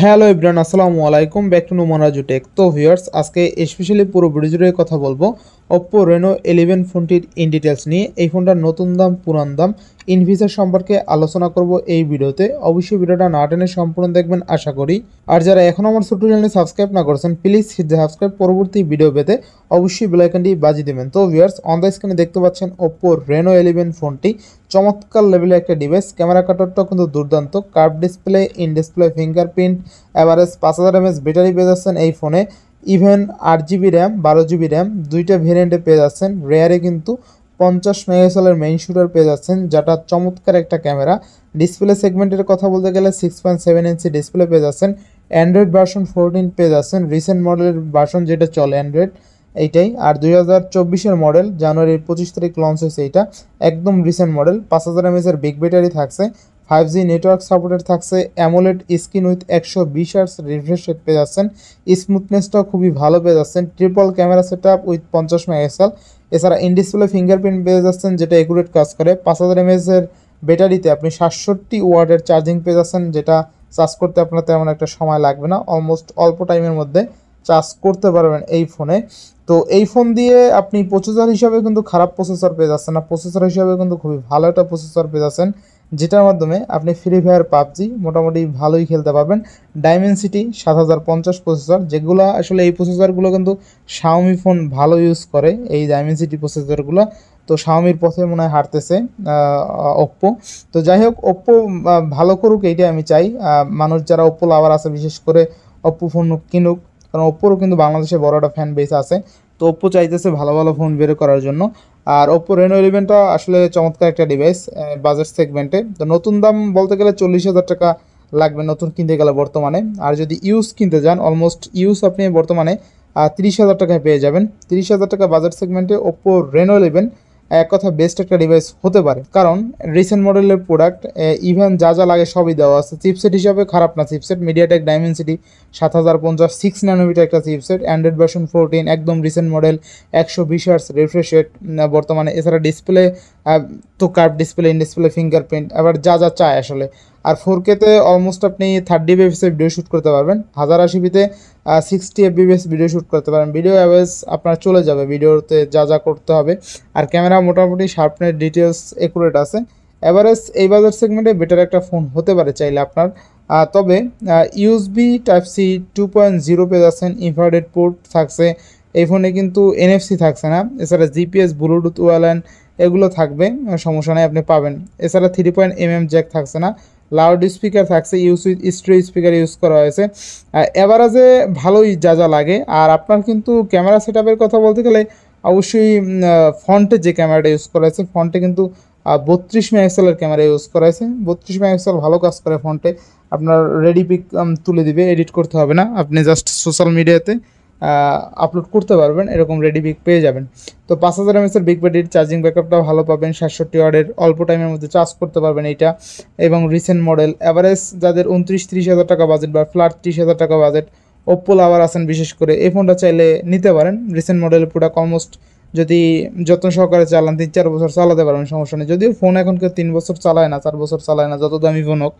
hello ইব্রান আসসালামু আলাইকুম ব্যাক টু নোমরাজু টেক তো ভিউয়ার্স আজকে স্পেশালি পুরো জুড়ে কথা বলবো অপ্পো রেনো ইলেভেন ফোনটির ইন ডিটেলস নিয়ে এই ফোনটার নতুন দাম পুরান দাম ইনভিসার সম্পর্কে আলোচনা করব এই ভিডিওতে অবশ্যই ভিডিওটা না টেনে সম্পূর্ণ দেখবেন আশা করি আর যারা এখন আমার ছোট চ্যানেলে সাবস্ক্রাইব না করছেন প্লিজ সাবস্ক্রাইব পরবর্তী ভিডিও পেতে অবশ্যই বেলাইকনটি বাজিয়ে দেবেন তো ভিউয়ার্স অন দ্য স্ক্রিনে দেখতে পাচ্ছেন ওপো রেনো ইলেভেন ফোনটি চমৎকার লেভেলে একটা ডিভাইস ক্যামেরা কাটারটা কিন্তু দুর্দান্ত curve display in display fingerprint average পাঁচ হাজার এমএস ব্যাটারি পেয়ে যাচ্ছেন এই ফোনে ইভেন আট জিবি র্যাম বারো জিবি র্যাম দুইটা ভেরিয়েন্টে পেয়ে যাচ্ছেন রেয়ারে কিন্তু পঞ্চাশ মেগাপিক্সেলের মেইন শুটার পেয়ে যাচ্ছেন যেটা চমৎকার একটা ক্যামেরা ডিসপ্লে সেগমেন্টের কথা বলতে গেলে six point seven inch display পেয়ে যাচ্ছেন অ্যান্ড্রয়েড ভার্সন ফোরটিন পেয়ে যাচ্ছেন রিসেন্ট মডেলের ভার্সন যেটা চলে অ্যান্ড্রয়েড এইটাই আর দুই হাজার চব্বিশের মডেল জানুয়ারির পঁচিশ তারিখ লঞ্চ হয়েছে এইটা একদম রিসেন্ট মডেল পাঁচ হাজার এমএসের বিগ ব্যাটারি থাকছে ফাইভ জি নেটওয়ার্ক সাপোর্টেড থাকছে অ্যামোলেড স্ক্রিন উইথ একশো বিশ আর্স রিফ্রেশ রেট পেয়ে যাচ্ছেন স্মুথনেসটাও খুবই ভালো পেয়ে যাচ্ছেন triple camera set up with পঞ্চাশ মেগাপিক্সেল এছাড়া ইনডিসপ্লে ফিঙ্গারপ্রিন্ট পেয়ে যাচ্ছেন যেটা একুরেট কাজ করে পাঁচ হাজার এমএসের ব্যাটারিতে আপনি সাতষট্টি ওয়ার্ডের চার্জিং পেয়ে যাচ্ছেন যেটা চার্জ করতে আপনার তেমন একটা সময় লাগবে না অলমোস্ট অল্প টাইমের মধ্যে চার্জ করতে পারবেন এই ফোনে তো এই ফোন দিয়ে আপনি প্রসেসর হিসাবে কিন্তু খারাপ প্রসেসর পেয়ে যাচ্ছেন না প্রসেসর হিসাবে কিন্তু খুবই ভালো একটা প্রসেসর পেয়ে যাচ্ছেন যেটার মাধ্যমে আপনি ফ্রি ফায়ার পাবজি মোটামুটি ভালোই খেলতে পারবেন ডাইমেনসিটি সাত হাজার পঞ্চাশ প্রসেসর যেগুলো আসলে এই প্রসেসরগুলো কিন্তু শাওমি ফোন ভালো ইউজ করে এই ডাইমেনসিটি প্রসেসরগুলো তো শাওমির পথে মনে হয় হারতেছে ওপ্পো তো যাই হোক ওপ্পো ভালো করুক এইটাই আমি চাই মানুষ যারা ওপ্পো লাভার আছে বিশেষ করে ওপ্পো ফোন কিনুক কারণ ওপ্পোরও কিন্তু বাংলাদেশে বড় একটা ফ্যান বেস আছে তো ওপ্পো চাইতেছে ভালো ভালো ফোন বের করার জন্য আর ওপো রেনো ইলেভেনটা আসলে চমৎকার একটা ডিভাইস বাজার সেগমেন্টে তো নতুন দাম বলতে গেলে চল্লিশ হাজার টাকা লাগবে নতুন কিনতে গেলে বর্তমানে আর যদি ইউজ কিনতে যান অলমোস্ট ইউজ আপনি বর্তমানে তিরিশ হাজার টাকায় পেয়ে যাবেন তিরিশ হাজার টাকা বাজার সেগমেন্টে ওপো রেনো ইলেভেন এক কথা বেস্ট একটা ডিভাইস হতে পারে কারণ রিসেন্ট মডেলের প্রোডাক্ট ইভেন যা যা লাগে সবই দেওয়া আছে চিপসেট হিসাবে খারাপ না চিপসেট মিডিয়াটেক ডাইমেন্সিটি সাত হাজার পঞ্চাশ সিক্স ন্যানোমিটার একটা চিপসেট অ্যান্ড্রয়েড ভার্সন ফোরটিন একদম রিসেন্ট মডেল একশো বিশ আর্স রিফ্রেশ রেট বর্তমানে এছাড়া ডিসপ্লে তো curve display in display fingerprint আবার যা যা চায় আসলে আর ফোর কেতে অলমোস্ট আপনি থার্টি এফএসে ভিডিও শ্যুট করতে পারবেন হাজার আশিপিতে সিক্সটি এফবিএস ভিডিও শ্যুট করতে পারেন ভিডিও অ্যাভেজ আপনার চলে যাবে ভিডিওতে যা যা করতে হবে আর ক্যামেরা মোটামুটি শার্পনের ডিটেলস একুরেট আছে অ্যাভারেজ এই বাজার সেগমেন্টে বেটার একটা ফোন হতে পারে চাইলে আপনার তবে USB type C two point zero পেয়ে যাচ্ছেন ইনভার্টেড পোর্ট থাকছে এই ফোনে কিন্তু এনএফসি থাকছে না এছাড়া জিপিএস ব্লুটুথ ওয়ালেন এগুলো থাকবে সমস্যা নেই আপনি পাবেন এছাড়া three point M M jack থাকছে না লাউড স্পিকার থাকছে use with stereo speaker use করা হয়েছে অ্যাভারাজে ভালোই যা যা লাগে আর আপনার কিন্তু ক্যামেরা সেট কথা বলতে গেলে অবশ্যই ফন্টে যে ক্যামেরাটা ইউজ করা হয়েছে ফন্টে কিন্তু বত্রিশ মেগাপিক্সেলের ক্যামেরা ইউজ করা হয়েছে বত্রিশ মেগাপিক্সেল ভালো কাজ করে ফন্টে আপনার রেডি পিক তুলে দিবে এডিট করতে হবে না আপনি জাস্ট সোশ্যাল মিডিয়াতে আপলোড করতে পারবেন এরকম রেডি বিগ পেয়ে যাবেন তো পাঁচ হাজার এমএসের বিগ ব্যাটির চার্জিং ব্যাকআপটা ভালো পাবেন সাতষট্টি ওয়ার্ডের অল্প টাইমের মধ্যে চার্জ করতে পারবেন এইটা এবং রিসেন্ট মডেল অ্যাভারেজ যাদের উনত্রিশ ত্রিশ হাজার টাকা বাজেট বা ফ্ল্যাট ত্রিশ হাজার টাকা বাজেট ওপ্পো লাভার আছেন বিশেষ করে এই ফোনটা চাইলে নিতে পারেন রিসেন্ট মডেলের পুরো অলমোস্ট যদি যত্ন সহকারে চালান তিন চার বছর চালাতে পারবেন সমস্যা নেই যদিও ফোন এখন কেউ তিন বছর চালায় না চার বছর চালায় না যত দামি ফোন হোক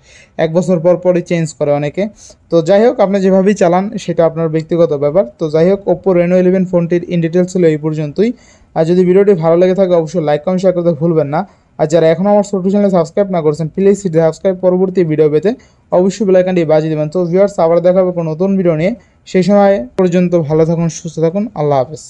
এক বছর পর পরই চেঞ্জ করে অনেকে তো যাই হোক আপনি যেভাবেই চালান সেটা আপনার ব্যক্তিগত ব্যাপার তো যাই হোক ওপো রেনো ইলেভেন ফোনটির ইন ডিটেলস ছিল এই পর্যন্তই আর যদি ভিডিওটি ভালো লেগে থাকে অবশ্যই লাইক কমেন্ট শেয়ার করতে ভুলবেন না আর যারা এখন আমার ছোট চ্যানেল সাবস্ক্রাইব না করছেন প্লিজ সেটি সাবস্ক্রাইব পরবর্তী ভিডিও পেতে অবশ্যই বেলাইকানটি বাজিয়ে দেবেন তো ভিউয়ার্স আবার দেখাবো কোনো নতুন ভিডিও নিয়ে সেই সময় পর্যন্ত ভালো থাকুন সুস্থ থাকুন আল্লাহ হাফেজ